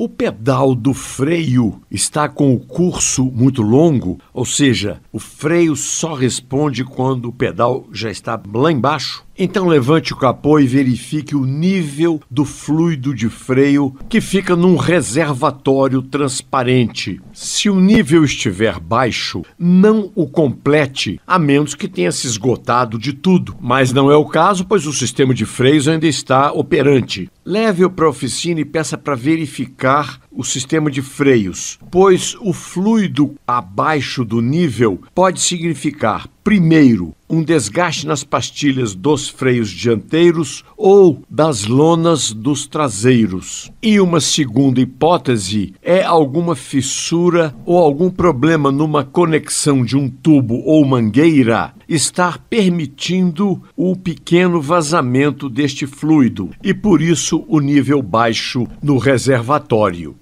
O pedal do freio está com o curso muito longo, ou seja, o freio só responde quando o pedal já está lá embaixo? Então levante o capô e verifique o nível do fluido de freio que fica num reservatório transparente. Se o nível estiver baixo, não o complete, a menos que tenha se esgotado de tudo. Mas não é o caso, pois o sistema de freios ainda está operante. Leve-o para a oficina e peça para verificar o sistema de freios, pois o fluido abaixo do nível pode significar, primeiro, um desgaste nas pastilhas dos freios dianteiros ou das lonas dos traseiros. E uma segunda hipótese é alguma fissura ou algum problema numa conexão de um tubo ou mangueira estar permitindo o pequeno vazamento deste fluido e por isso o nível baixo no reservatório.